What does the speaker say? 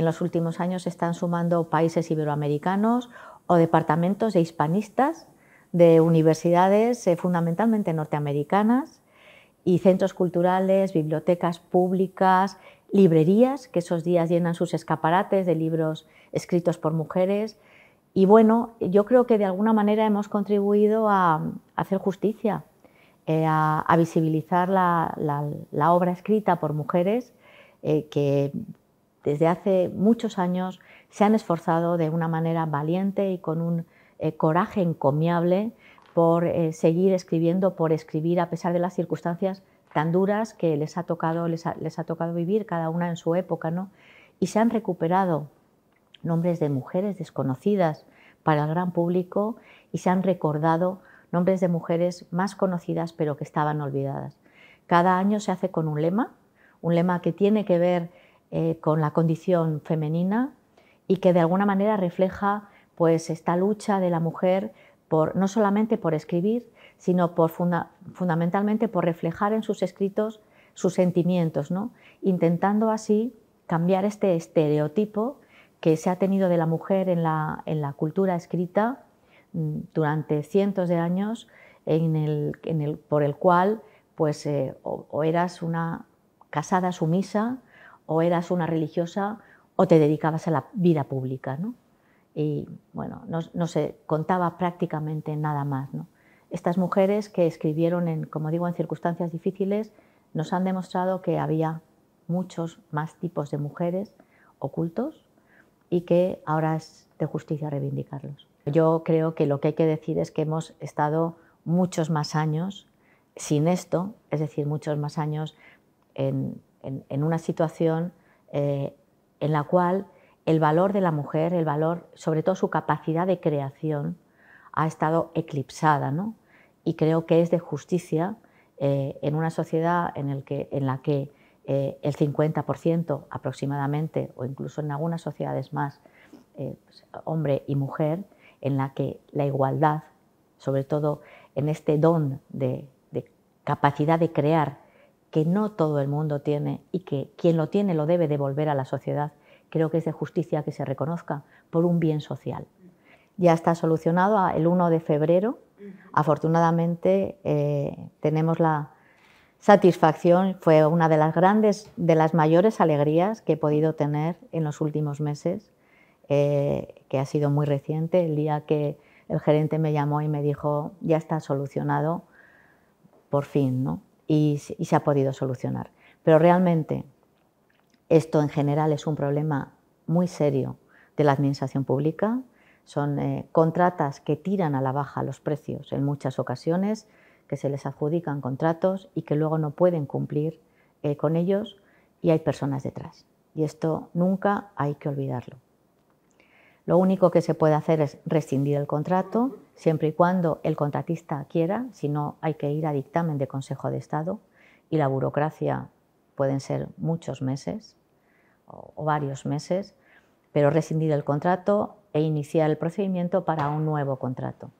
En los últimos años se están sumando países iberoamericanos o departamentos de hispanistas de universidades eh, fundamentalmente norteamericanas y centros culturales, bibliotecas públicas, librerías que esos días llenan sus escaparates de libros escritos por mujeres. Y bueno, yo creo que de alguna manera hemos contribuido a, hacer justicia, eh, a, visibilizar la, obra escrita por mujeres eh, que desde hace muchos años se han esforzado de una manera valiente y con un eh, coraje encomiable por eh, seguir escribiendo, por escribir a pesar de las circunstancias tan duras que les ha tocado, tocado vivir cada una en su época, ¿no? Y se han recuperado nombres de mujeres desconocidas para el gran público y se han recordado nombres de mujeres más conocidas pero que estaban olvidadas. Cada año se hace con un lema, un lema que tiene que ver eh, con la condición femenina y que de alguna manera refleja pues esta lucha de la mujer por, no solamente por escribir, sino por fundamentalmente por reflejar en sus escritos sus sentimientos, ¿no? intentando así cambiar este estereotipo que se ha tenido de la mujer en la, cultura escrita mm, durante cientos de años, por el cual pues, eh, o, eras una casada sumisa o eras una religiosa o te dedicabas a la vida pública. ¿no? Y bueno, no, se contaba prácticamente nada más. Estas mujeres que escribieron, en, como digo, en circunstancias difíciles, nos han demostrado que había muchos más tipos de mujeres ocultos y que ahora es de justicia reivindicarlos. Yo creo que lo que hay que decir es que hemos estado muchos más años sin esto, es decir, muchos más años en en, una situación eh, en la cual el valor de la mujer, el valor, sobre todo su capacidad de creación, ha estado eclipsada, ¿no? Y creo que es de justicia eh, en una sociedad en, el que, en la que eh, el 50% aproximadamente, o incluso en algunas sociedades más, pues, hombre y mujer, en la que la igualdad, sobre todo en este don de capacidad de crear que no todo el mundo tiene y que quien lo tiene lo debe devolver a la sociedad, creo que es de justicia que se reconozca por un bien social. Ya está solucionado ah, el 1 de febrero. Afortunadamente eh, tenemos la satisfacción, fue una de las grandes, de las mayores alegrías que he podido tener en los últimos meses, eh, que ha sido muy reciente, el día que el gerente me llamó y me dijo, ya está solucionado, por fin, ¿no? y, se ha podido solucionar. Pero realmente esto en general es un problema muy serio de la administración pública. Son eh, contratas que tiran a la baja los precios en muchas ocasiones, que se les adjudican contratos y que luego no pueden cumplir eh, con ellos y hay personas detrás. Y esto nunca hay que olvidarlo. Lo único que se puede hacer es rescindir el contrato, siempre y cuando el contratista quiera, si no hay que ir a dictamen de Consejo de Estado y la burocracia pueden ser muchos meses o varios meses, pero rescindir el contrato e iniciar el procedimiento para un nuevo contrato.